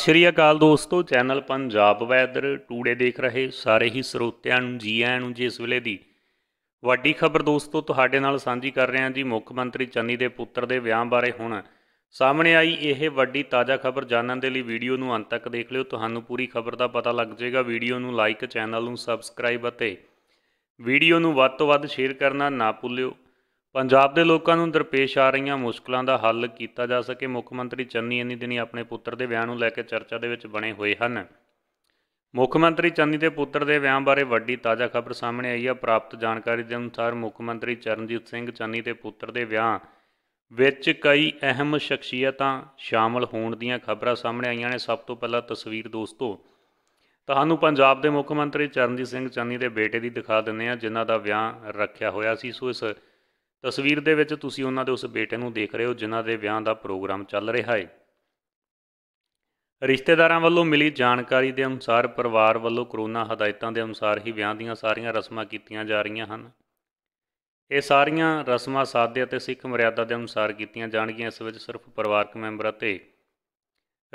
ਸ੍ਰੀ ਅਕਾਲ ਦੋਸਤੋ channel Punjab weather today ਦੇਖ ਰਹੇ ਸਾਰੇ ਹੀ ਸਰੋਤਿਆਂ ਨੂੰ ਜੀ ਆਇਆਂ ਨੂੰ ਜੀ ਇਸ ਵੇਲੇ ਦੀ ਵੱਡੀ ਖਬਰ ਦੋਸਤੋ ਤੁਹਾਡੇ ਨਾਲ ਸਾਂਝੀ ਕਰ ਰਹੇ ਹਾਂ ਜੀ ਮੁੱਖ ਮੰਤਰੀ ਚੰਨੀ ਦੇ ਪੁੱਤਰ ਦੇ ਵਿਆਹ ਬਾਰੇ ਹੁਣ ਸਾਹਮਣੇ ਆਈ ਇਹ ਵੱਡੀ ਤਾਜ਼ਾ ਖਬਰ ਜਾਣਨ ਦੇ ਲਈ ਵੀਡੀਓ ਨੂੰ ਅੰਤ ਤੱਕ ਦੇਖ ਲਿਓ ਤੁਹਾਨੂੰ ਪੂਰੀ ਖਬਰ ਦਾ ਪਤਾ ਲੱਗ ਜਾਏਗਾ ਵੀਡੀਓ ਨੂੰ ਲਾਈਕ ਚੈਨਲ ਨੂੰ ਸਬਸਕ੍ਰਾਈਬ ਅਤੇ ਵੀਡੀਓ ਨੂੰ ਵੱਧ ਤੋਂ ਵੱਧ ਸ਼ੇਅਰ ਕਰਨਾ ਨਾ ਭੁੱਲਿਓ ਪੰਜਾਬ ਦੇ ਲੋਕਾਂ ਨੂੰ ਦਰਪੇਸ਼ ਆ ਰਹੀਆਂ ਮੁਸ਼ਕਲਾਂ ਦਾ ਹੱਲ ਕੀਤਾ ਜਾ ਸਕੇ ਮੁੱਖ ਮੰਤਰੀ ਚੰਨੀ ਇੰਨੀ ਦਿਨੀ ਆਪਣੇ ਪੁੱਤਰ ਦੇ ਵਿਆਹ ਨੂੰ ਲੈ ਕੇ ਚਰਚਾ ਦੇ ਵਿੱਚ ਬਣੇ ਹੋਏ ਹਨ ਮੁੱਖ ਮੰਤਰੀ ਚੰਨੀ ਦੇ ਪੁੱਤਰ ਦੇ ਵਿਆਹ ਬਾਰੇ ਵੱਡੀ ਤਾਜ਼ਾ ਖਬਰ ਸਾਹਮਣੇ ਆਈ ਹੈ ਪ੍ਰਾਪਤ ਜਾਣਕਾਰੀ ਦੇ ਅਨੁਸਾਰ ਮੁੱਖ ਮੰਤਰੀ ਚਰਨਜੀਤ ਸਿੰਘ ਚੰਨੀ ਦੇ ਪੁੱਤਰ ਦੇ ਵਿਆਹ ਵਿੱਚ ਕਈ ਅਹਿਮ ਸ਼ਖਸੀਅਤਾਂ ਸ਼ਾਮਲ ਹੋਣ ਦੀਆਂ ਖਬਰਾਂ ਸਾਹਮਣੇ ਆਈਆਂ ਨੇ ਸਭ ਤੋਂ ਪਹਿਲਾਂ ਤਸਵੀਰ ਦੋਸਤੋ ਤੁਹਾਨੂੰ ਪੰਜਾਬ ਦੇ ਮੁੱਖ ਮੰਤਰੀ ਚਰਨਜੀਤ ਸਿੰਘ ਚੰਨੀ ਦੇ ਬੇਟੇ ਦੀ ਦਿਖਾ ਦਿੰਨੇ ਆ ਜਿਨ੍ਹਾਂ ਦਾ ਵਿਆਹ ਰੱਖਿਆ ਹੋਇਆ ਸੀ ਸੋ ਇਸ ਤਸਵੀਰ ਦੇ ਵਿੱਚ ਤੁਸੀਂ ਉਹਨਾਂ ਦੇ ਉਸ ਬੇਟੇ ਨੂੰ ਦੇਖ ਰਹੇ ਹੋ ਜਿਨ੍ਹਾਂ ਦੇ ਵਿਆਹ ਦਾ ਪ੍ਰੋਗਰਾਮ ਚੱਲ ਰਿਹਾ ਹੈ ਰਿਸ਼ਤੇਦਾਰਾਂ ਵੱਲੋਂ ਮਿਲੀ ਜਾਣਕਾਰੀ ਦੇ ਅਨੁਸਾਰ ਪਰਿਵਾਰ ਵੱਲੋਂ ਕਰੋਨਾ ਹਦਾਇਤਾਂ ਦੇ ਅਨੁਸਾਰ ਹੀ ਵਿਆਹ ਦੀਆਂ ਸਾਰੀਆਂ ਰਸਮਾਂ ਕੀਤੀਆਂ ਜਾ ਰਹੀਆਂ ਹਨ ਇਹ ਸਾਰੀਆਂ ਰਸਮਾਂ ਸਾਦੇ ਅਤੇ ਸਿੱਖ ਮਰਿਆਦਾ ਦੇ ਅਨੁਸਾਰ ਕੀਤੀਆਂ ਜਾਣਗੀਆਂ ਇਸ ਵਿੱਚ ਸਿਰਫ ਪਰਿਵਾਰਕ ਮੈਂਬਰ ਅਤੇ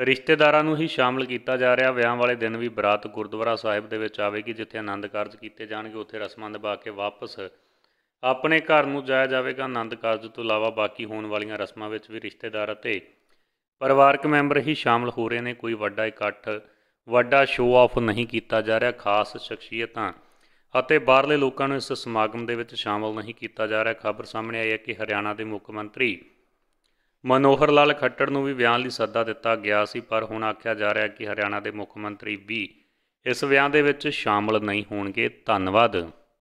ਰਿਸ਼ਤੇਦਾਰਾਂ ਨੂੰ ਹੀ ਸ਼ਾਮਲ ਕੀਤਾ ਜਾ ਰਿਹਾ ਵਿਆਹ ਵਾਲੇ ਦਿਨ ਵੀ ਬਰਾਤ ਗੁਰਦੁਆਰਾ ਸਾਹਿਬ ਦੇ ਵਿੱਚ ਆਵੇਗੀ ਜਿੱਥੇ ਆਨੰਦ ਕਾਰਜ ਕੀਤੇ ਜਾਣਗੇ ਉੱਥੇ ਰਸਮਾਂ ਨਿਭਾ ਕੇ ਵਾਪਸ ਆਪਣੇ ਘਰ ਨੂੰ ਜਾਇਆ ਜਾਵੇਗਾ ਆਨੰਦ ਕਾਰਜ ਤੋਂ ਇਲਾਵਾ ਬਾਕੀ ਹੋਣ ਵਾਲੀਆਂ ਰਸਮਾਂ ਵਿੱਚ ਵੀ ਰਿਸ਼ਤੇਦਾਰ ਅਤੇ ਪਰਿਵਾਰਕ ਮੈਂਬਰ ਹੀ ਸ਼ਾਮਲ ਹੋ ਰਹੇ ਨੇ ਕੋਈ ਵੱਡਾ ਇਕੱਠ ਵੱਡਾ ਸ਼ੋਅ ਆਫ ਨਹੀਂ ਕੀਤਾ ਜਾ ਰਿਹਾ ਖਾਸ ਸ਼ਖਸੀਅਤਾਂ ਅਤੇ ਬਾਹਰਲੇ ਲੋਕਾਂ ਨੂੰ ਇਸ ਸਮਾਗਮ ਦੇ ਵਿੱਚ ਸ਼ਾਮਲ ਨਹੀਂ ਕੀਤਾ ਜਾ ਰਿਹਾ ਖਬਰ ਸਾਹਮਣੇ ਆਈ ਹੈ ਕਿ ਹਰਿਆਣਾ ਦੇ ਮੁੱਖ ਮੰਤਰੀ ਮਨੋਹਰ ਲਾਲ ਖੱਟੜ ਨੂੰ ਵੀ ਵਿਆਹ ਲਈ ਸੱਦਾ ਦਿੱਤਾ ਗਿਆ ਸੀ ਪਰ ਹੁਣ ਆਖਿਆ ਜਾ ਰਿਹਾ ਕਿ ਹਰਿਆਣਾ ਦੇ ਮੁੱਖ ਮੰਤਰੀ ਵੀ ਇਸ ਵਿਆਹ ਦੇ ਵਿੱਚ ਸ਼ਾਮਲ ਨਹੀਂ ਹੋਣਗੇ ਧੰਨਵਾਦ